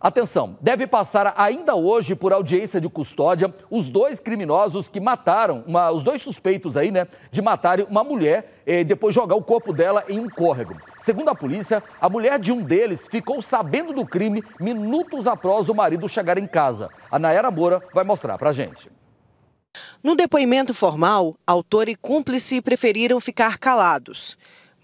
Atenção, deve passar ainda hoje por audiência de custódia os dois criminosos que mataram, uma, os dois suspeitos aí, né, de matarem uma mulher e eh, depois jogar o corpo dela em um córrego. Segundo a polícia, a mulher de um deles ficou sabendo do crime minutos após o marido chegar em casa. A Nayara Moura vai mostrar pra gente. No depoimento formal, autor e cúmplice preferiram ficar calados.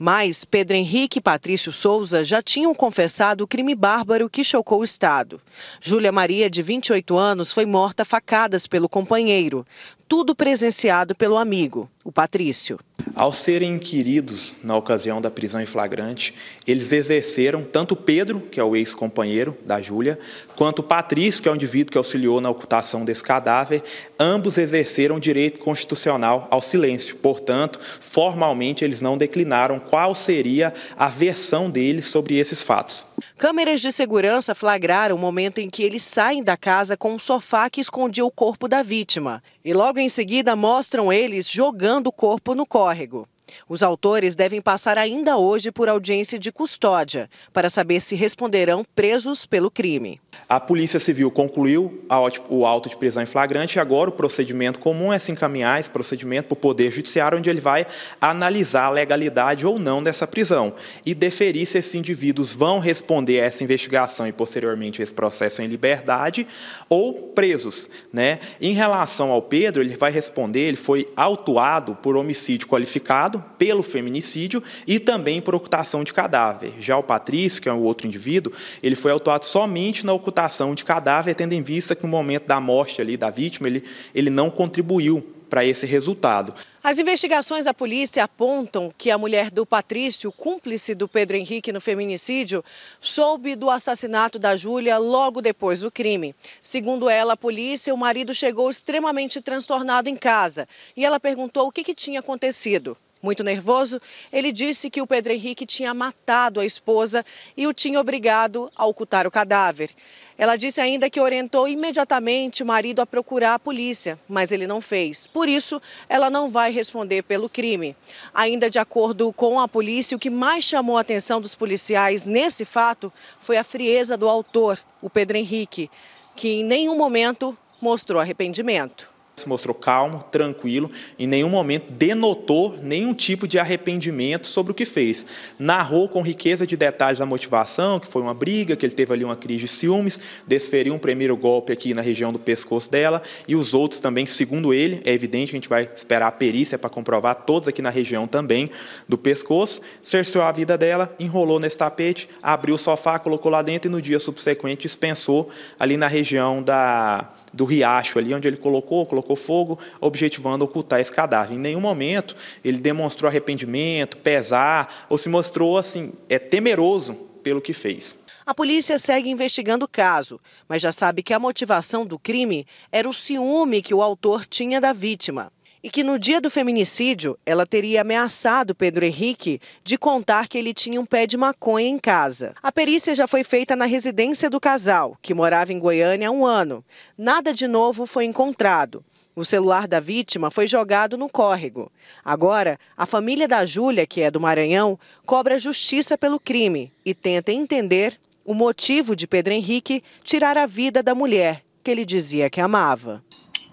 Mas Pedro Henrique e Patrício Souza já tinham confessado o crime bárbaro que chocou o Estado. Júlia Maria, de 28 anos, foi morta facadas pelo companheiro. Tudo presenciado pelo amigo, o Patrício. Ao serem inquiridos na ocasião da prisão em flagrante, eles exerceram tanto Pedro, que é o ex-companheiro da Júlia, quanto Patrício, que é o indivíduo que auxiliou na ocultação desse cadáver, ambos exerceram direito constitucional ao silêncio. Portanto, formalmente eles não declinaram qual seria a versão deles sobre esses fatos. Câmeras de segurança flagraram o momento em que eles saem da casa com um sofá que escondia o corpo da vítima. E logo em seguida mostram eles jogando o corpo no corre carregou. Os autores devem passar ainda hoje por audiência de custódia para saber se responderão presos pelo crime. A Polícia Civil concluiu o auto de prisão em flagrante e agora o procedimento comum é se encaminhar esse procedimento para o Poder Judiciário, onde ele vai analisar a legalidade ou não dessa prisão e deferir se esses indivíduos vão responder a essa investigação e posteriormente a esse processo em liberdade ou presos. Né? Em relação ao Pedro, ele vai responder, ele foi autuado por homicídio qualificado pelo feminicídio e também por ocultação de cadáver. Já o Patrício, que é o outro indivíduo, ele foi autuado somente na ocultação de cadáver, tendo em vista que no momento da morte ali da vítima, ele, ele não contribuiu para esse resultado. As investigações da polícia apontam que a mulher do Patrício, cúmplice do Pedro Henrique no feminicídio, soube do assassinato da Júlia logo depois do crime. Segundo ela, a polícia, o marido chegou extremamente transtornado em casa e ela perguntou o que, que tinha acontecido. Muito nervoso, ele disse que o Pedro Henrique tinha matado a esposa e o tinha obrigado a ocultar o cadáver. Ela disse ainda que orientou imediatamente o marido a procurar a polícia, mas ele não fez. Por isso, ela não vai responder pelo crime. Ainda de acordo com a polícia, o que mais chamou a atenção dos policiais nesse fato foi a frieza do autor, o Pedro Henrique, que em nenhum momento mostrou arrependimento se mostrou calmo, tranquilo, em nenhum momento denotou nenhum tipo de arrependimento sobre o que fez. Narrou com riqueza de detalhes a motivação, que foi uma briga, que ele teve ali uma crise de ciúmes, desferiu um primeiro golpe aqui na região do pescoço dela e os outros também, segundo ele, é evidente, a gente vai esperar a perícia para comprovar todos aqui na região também do pescoço. Cerceou a vida dela, enrolou nesse tapete, abriu o sofá, colocou lá dentro e no dia subsequente dispensou ali na região da do riacho ali onde ele colocou, colocou fogo, objetivando ocultar esse cadáver. Em nenhum momento ele demonstrou arrependimento, pesar ou se mostrou assim é temeroso pelo que fez. A polícia segue investigando o caso, mas já sabe que a motivação do crime era o ciúme que o autor tinha da vítima e que no dia do feminicídio ela teria ameaçado Pedro Henrique de contar que ele tinha um pé de maconha em casa. A perícia já foi feita na residência do casal, que morava em Goiânia há um ano. Nada de novo foi encontrado. O celular da vítima foi jogado no córrego. Agora, a família da Júlia, que é do Maranhão, cobra justiça pelo crime e tenta entender o motivo de Pedro Henrique tirar a vida da mulher que ele dizia que amava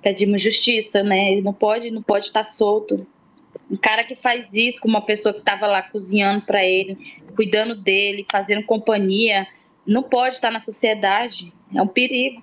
pedimos justiça, né? Ele não pode, não pode estar tá solto. Um cara que faz isso com uma pessoa que estava lá cozinhando para ele, cuidando dele, fazendo companhia, não pode estar tá na sociedade. É um perigo.